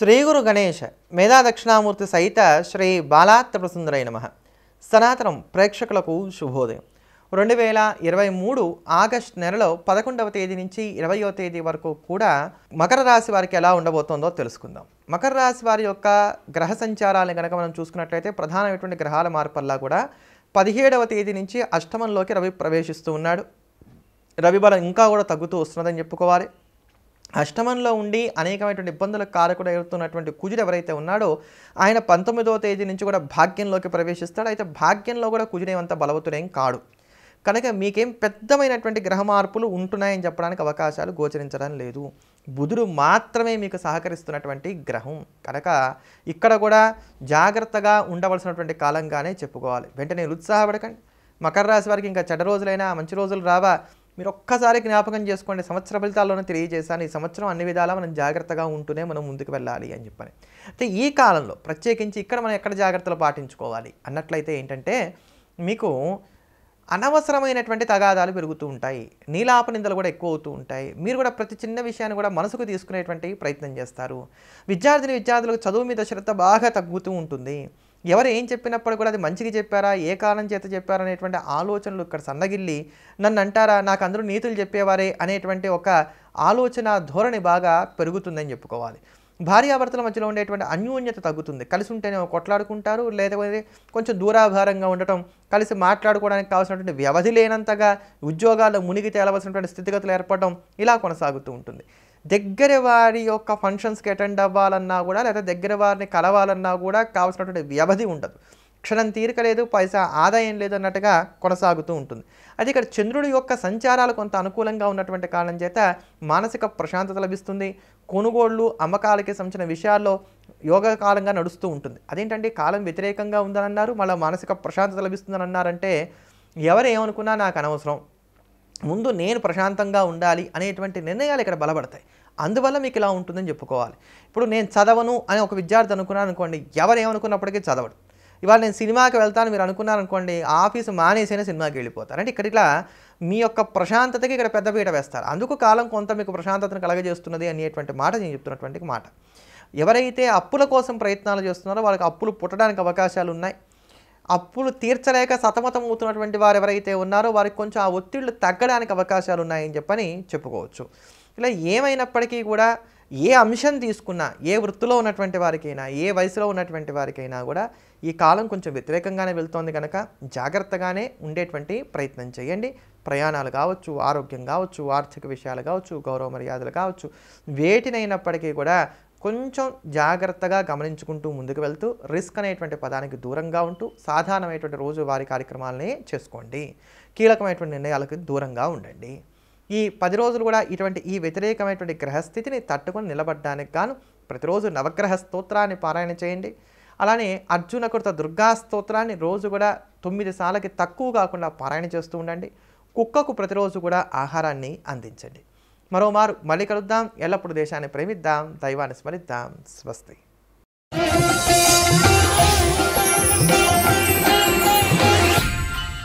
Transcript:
శ్రీగురు ಗುರು మేధా దక్షిణామూర్తి సహిత శ్రీ బాలాత్రప్రసుందరై నమ సనాతనం ప్రేక్షకులకు శుభోదయం రెండు వేల ఇరవై మూడు ఆగస్ట్ నెలలో పదకొండవ తేదీ నుంచి ఇరవయో తేదీ వరకు కూడా మకర రాశి వారికి ఎలా ఉండబోతోందో తెలుసుకుందాం మకర రాశి వారి యొక్క గ్రహ సంచారాలను కనుక మనం చూసుకున్నట్లయితే ప్రధానమైనటువంటి గ్రహాల మార్పల్లా కూడా పదిహేడవ తేదీ నుంచి అష్టమంలోకి రవి ప్రవేశిస్తూ ఉన్నాడు రవి బలం ఇంకా కూడా తగ్గుతూ వస్తున్నదని చెప్పుకోవాలి అష్టమంలో ఉండి అనేకమైనటువంటి ఇబ్బందులకు కారకుడు ఎగురుతున్నటువంటి కుజుడు ఎవరైతే ఉన్నాడో ఆయన పంతొమ్మిదవ తేదీ నుంచి కూడా భాగ్యంలోకి ప్రవేశిస్తాడు అయితే భాగ్యంలో కూడా కుజుడేమంత బలవతుడేం కాడు కనుక మీకేం పెద్దమైనటువంటి గ్రహ మార్పులు ఉంటున్నాయని చెప్పడానికి అవకాశాలు గోచరించడం లేదు బుధుడు మాత్రమే మీకు సహకరిస్తున్నటువంటి గ్రహం కనుక ఇక్కడ కూడా జాగ్రత్తగా ఉండవలసినటువంటి కాలంగానే చెప్పుకోవాలి వెంటనే ఉత్సాహపడకండి మకర రాశి వారికి ఇంకా చెడ్డ రోజులైనా మంచి రోజులు రావా మీరు ఒక్కసారి జ్ఞాపకం చేసుకోండి సంవత్సర ఫలితాల్లోనే తెలియజేశాను ఈ సంవత్సరం అన్ని విధాలా మనం జాగ్రత్తగా ఉంటూనే మనం ముందుకు వెళ్ళాలి అని చెప్పని అయితే ఈ కాలంలో ప్రత్యేకించి ఇక్కడ మనం ఎక్కడ జాగ్రత్తలు పాటించుకోవాలి అన్నట్లయితే ఏంటంటే మీకు అనవసరమైనటువంటి తగాదాలు పెరుగుతూ ఉంటాయి నిందలు కూడా ఎక్కువ అవుతూ ఉంటాయి మీరు కూడా ప్రతి చిన్న విషయాన్ని కూడా మనసుకు తీసుకునేటువంటి ప్రయత్నం చేస్తారు విద్యార్థిని విద్యార్థులకు చదువు మీద శ్రద్ధ బాగా తగ్గుతూ ఉంటుంది ఎవరు ఏం చెప్పినప్పుడు కూడా అది మంచిగా చెప్పారా ఏ కారణం చేత చెప్పారా అనేటువంటి ఆలోచనలు ఇక్కడ సన్నగిల్లి నన్ను అంటారా నాకు అందరూ నీతులు చెప్పేవారే అనేటువంటి ఒక ఆలోచన ధోరణి బాగా పెరుగుతుందని చెప్పుకోవాలి భార్యాభర్తల మధ్యలో ఉండేటువంటి అన్యోన్యత తగ్గుతుంది కలిసి ఉంటేనే కొట్లాడుకుంటారు లేకపోతే కొంచెం దూరాభారంగా ఉండటం కలిసి మాట్లాడుకోవడానికి కావాల్సినటువంటి వ్యవధి లేనంతగా ఉద్యోగాల్లో మునిగి తేలవలసినటువంటి స్థితిగతులు ఏర్పడటం ఇలా కొనసాగుతూ ఉంటుంది దగ్గర వారి యొక్క ఫంక్షన్స్కి అటెండ్ అవ్వాలన్నా కూడా లేదా దగ్గర వారిని కలవాలన్నా కూడా కావాల్సినటువంటి వ్యవధి ఉండదు క్షణం తీరిక లేదు పైసా ఆదాయం లేదన్నట్టుగా కొనసాగుతూ ఉంటుంది అయితే ఇక్కడ చంద్రుడి యొక్క సంచారాలు కొంత అనుకూలంగా ఉన్నటువంటి కారణం చేత మానసిక ప్రశాంతత లభిస్తుంది కొనుగోళ్లు అమ్మకాలకి సంబంధించిన విషయాల్లో యోగకాలంగా నడుస్తూ ఉంటుంది అదేంటంటే కాలం వ్యతిరేకంగా ఉందని అన్నారు మళ్ళీ మానసిక ప్రశాంతత లభిస్తుందని అన్నారంటే ఎవరు ఏమనుకున్నా నాకు అనవసరం ముందు నేను ప్రశాంతంగా ఉండాలి అనేటువంటి నిర్ణయాలు ఇక్కడ బలపడతాయి అందువల్ల మీకు ఇలా ఉంటుందని చెప్పుకోవాలి ఇప్పుడు నేను చదవను అని ఒక విద్యార్థి అనుకున్నాను అనుకోండి ఎవరు ఏమనుకున్నప్పటికీ చదవడు ఇవాళ నేను సినిమాకి వెళ్తాను మీరు అనుకున్నారనుకోండి ఆఫీసు మానేసైనా సినిమాకి వెళ్ళిపోతారు అంటే ఇక్కడ ఇలా మీ యొక్క ప్రశాంతతకి ఇక్కడ పెద్దపీట వేస్తారు అందుకు కాలం కొంత మీకు ప్రశాంతతను కలగజేస్తున్నది అనేటువంటి మాట నేను చెప్తున్నటువంటి మాట ఎవరైతే అప్పుల కోసం ప్రయత్నాలు చేస్తున్నారో వాళ్ళకి అప్పులు పుట్టడానికి అవకాశాలు ఉన్నాయి అప్పులు తీర్చలేక సతమతం అవుతున్నటువంటి వారు ఎవరైతే ఉన్నారో వారికి కొంచెం ఆ ఒత్తిళ్లు తగ్గడానికి అవకాశాలు ఉన్నాయని చెప్పని చెప్పుకోవచ్చు ఇలా ఏమైనప్పటికీ కూడా ఏ అంశం తీసుకున్నా ఏ వృత్తిలో ఉన్నటువంటి వారికైనా ఏ వయసులో ఉన్నటువంటి వారికైనా కూడా ఈ కాలం కొంచెం వ్యతిరేకంగానే వెళ్తోంది కనుక జాగ్రత్తగానే ఉండేటువంటి ప్రయత్నం చేయండి ప్రయాణాలు కావచ్చు ఆరోగ్యం కావచ్చు ఆర్థిక విషయాలు కావచ్చు గౌరవ మర్యాదలు కావచ్చు వేటినైనప్పటికీ కూడా కొంచెం జాగ్రత్తగా గమనించుకుంటూ ముందుకు వెళ్తూ రిస్క్ అనేటువంటి పదానికి దూరంగా ఉంటూ సాధారణమైనటువంటి రోజువారీ కార్యక్రమాలని చేసుకోండి కీలకమైనటువంటి నిర్ణయాలకు దూరంగా ఉండండి ఈ పది రోజులు కూడా ఇటువంటి ఈ వ్యతిరేకమైనటువంటి గ్రహస్థితిని తట్టుకొని నిలబడడానికి గాను ప్రతిరోజు నవగ్రహ స్తోత్రాన్ని పారాయణ చేయండి అలానే అర్జున కృత దుర్గా స్తోత్రాన్ని రోజు కూడా తొమ్మిది సార్లకి తక్కువ కాకుండా పారాయణ చేస్తూ ఉండండి కుక్కకు ప్రతిరోజు కూడా ఆహారాన్ని అందించండి మరోమారు మళ్ళీ కలుద్దాం ఎల్లప్పుడు దేశాన్ని ప్రేమిద్దాం దైవాన్ని స్మరిద్దాం స్వస్తి